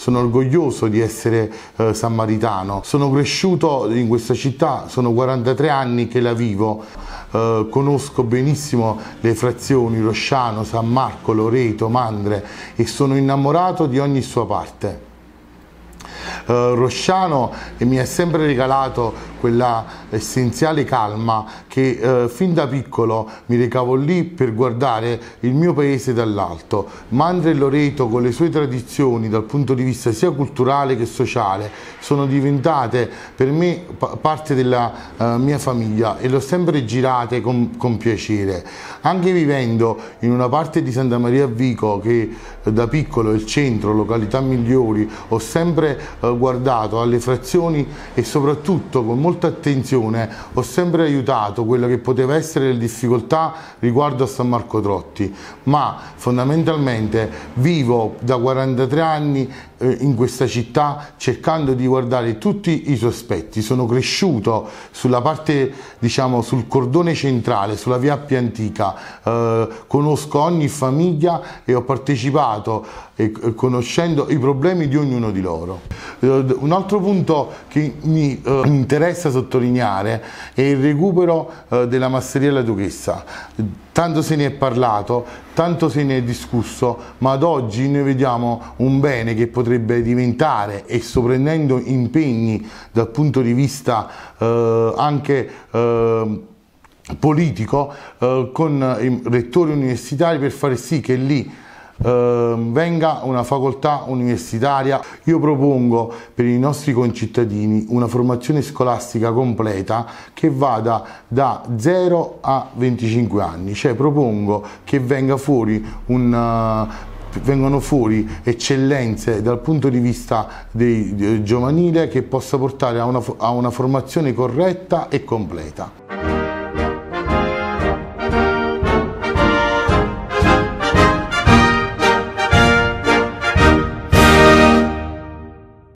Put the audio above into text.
sono orgoglioso di essere eh, sammaritano. Sono cresciuto in questa città, sono 43 anni che la vivo, eh, conosco benissimo le frazioni Rosciano, San Marco, Loreto, Mandre e sono innamorato di ogni sua parte eh, Rosciano e mi ha sempre regalato quella essenziale calma che eh, fin da piccolo mi recavo lì per guardare il mio paese dall'alto. Mandre e Loreto con le sue tradizioni dal punto di vista sia culturale che sociale sono diventate per me parte della eh, mia famiglia e l'ho sempre girate con, con piacere. Anche vivendo in una parte di Santa Maria Vico che eh, da piccolo è il centro, località migliori, ho sempre eh, guardato alle frazioni e soprattutto con molta attenzione ho sempre aiutato quella che poteva essere le difficoltà riguardo a San Marco Trotti, ma fondamentalmente vivo da 43 anni eh, in questa città cercando di guardare tutti i sospetti. Sono cresciuto sulla parte, diciamo, sul cordone centrale, sulla via Appia Antica, eh, conosco ogni famiglia e ho partecipato eh, conoscendo i problemi di ognuno di loro. Eh, un altro punto che eh, mi interessa sottolineare è il recupero eh, della masseria masteriella duchessa. Tanto se ne è parlato, tanto se ne è discusso, ma ad oggi noi vediamo un bene che potrebbe diventare e sorprendendo impegni dal punto di vista anche politico con i rettori universitari per fare sì che lì Ehm, venga una facoltà universitaria. Io propongo per i nostri concittadini una formazione scolastica completa che vada da 0 a 25 anni, cioè propongo che venga fuori un eh, vengono fuori eccellenze dal punto di vista dei, dei eh, giovanile che possa portare a una, a una formazione corretta e completa.